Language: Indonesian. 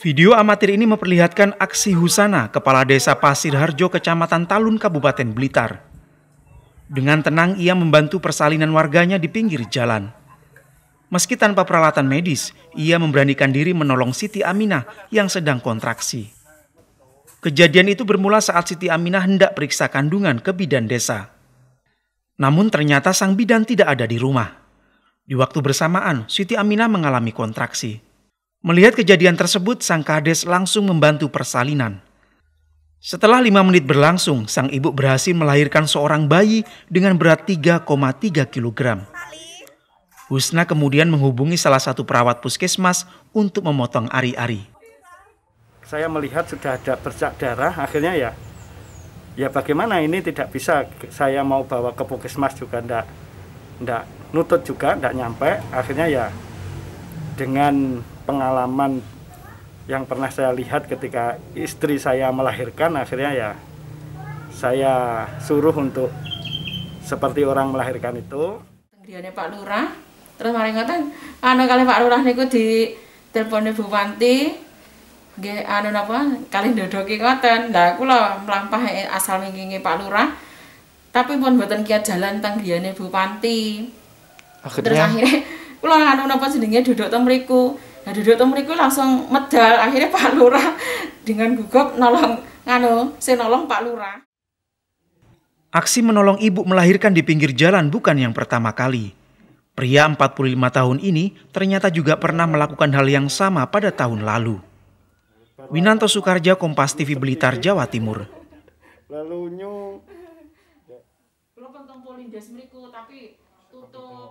Video amatir ini memperlihatkan aksi Husana, kepala desa Pasir Harjo, kecamatan Talun, Kabupaten Blitar. Dengan tenang ia membantu persalinan warganya di pinggir jalan. Meski tanpa peralatan medis, ia memberanikan diri menolong Siti Aminah yang sedang kontraksi. Kejadian itu bermula saat Siti Aminah hendak periksa kandungan ke bidan desa. Namun ternyata sang bidan tidak ada di rumah. Di waktu bersamaan, Siti Aminah mengalami kontraksi. Melihat kejadian tersebut, sang kades langsung membantu persalinan. Setelah lima menit berlangsung, sang ibu berhasil melahirkan seorang bayi dengan berat 3,3 kg. Husna kemudian menghubungi salah satu perawat puskesmas untuk memotong ari-ari. Saya melihat sudah ada bercak darah, akhirnya ya, ya bagaimana ini tidak bisa saya mau bawa ke puskesmas juga enggak ndak nutut juga ndak nyampe akhirnya ya dengan pengalaman yang pernah saya lihat ketika istri saya melahirkan akhirnya ya saya suruh untuk seperti orang melahirkan itu Tenggriane Pak Lurah terus mari ngoten anu kali Pak Lurah niku di telepon Bu Panti nggih anu napa kali ndodoki ngoten lah kula mlampah asal wingi Pak Lurah tapi pun buatan kia jalan tanggiane Bu Panti akhirnya terus akhirnya kula nganu napa jenenge duduk temriku, nah duduk temriku langsung medal akhirnya Pak Lurah dengan gugup nolong nganu saya nolong Pak Lurah Aksi menolong ibu melahirkan di pinggir jalan bukan yang pertama kali. Pria 45 tahun ini ternyata juga pernah melakukan hal yang sama pada tahun lalu. Winanto Sukarja, Kompas TV Blitar, Jawa Timur kentong polin mereka mriku tapi tutup